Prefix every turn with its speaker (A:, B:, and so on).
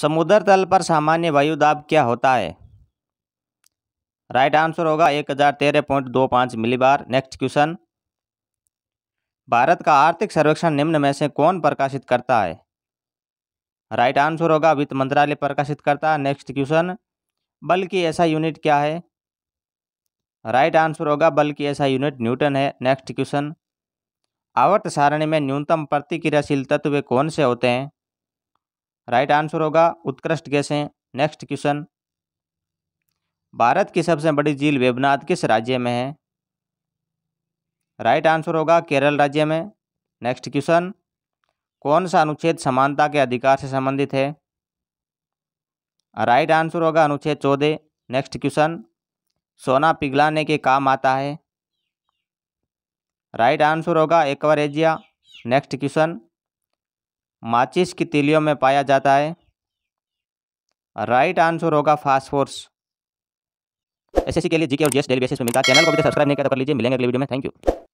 A: समुद्र तल पर सामान्य वायु दाब क्या होता है राइट आंसर होगा एक हज़ार तेरह पॉइंट दो पाँच बार नेक्स्ट क्वेश्चन भारत का आर्थिक सर्वेक्षण निम्न में से कौन प्रकाशित करता है राइट आंसर होगा वित्त मंत्रालय प्रकाशित करता है नेक्स्ट क्वेश्चन बल की ऐसा यूनिट क्या है राइट आंसर होगा बल की ऐसा यूनिट न्यूटन है नेक्स्ट क्वेश्चन आवर्त सारणी में न्यूनतम प्रतिक्रियाशील तत्व कौन से होते हैं राइट आंसर होगा उत्कृष्ट गैसें नेक्स्ट क्वेश्चन भारत की सबसे बड़ी झील वेबनाथ किस राज्य में है राइट आंसर होगा केरल राज्य में नेक्स्ट क्वेश्चन कौन सा अनुच्छेद समानता के अधिकार से संबंधित है राइट आंसर होगा अनुच्छेद चौदह नेक्स्ट क्वेश्चन सोना पिघलाने के काम आता है राइट आंसर होगा एक्वरेजिया नेक्स्ट क्वेश्चन माचिस की तिलियों में पाया जाता है राइट आंसर होगा फास्फोर्स एसएससी के लिए जीके और जीएस डेली बेसिस पर मिलता है चैनल को भी सब्सक्राइब नहीं किया तो कर लीजिए मिलेंगे अगले वीडियो में थैंक यू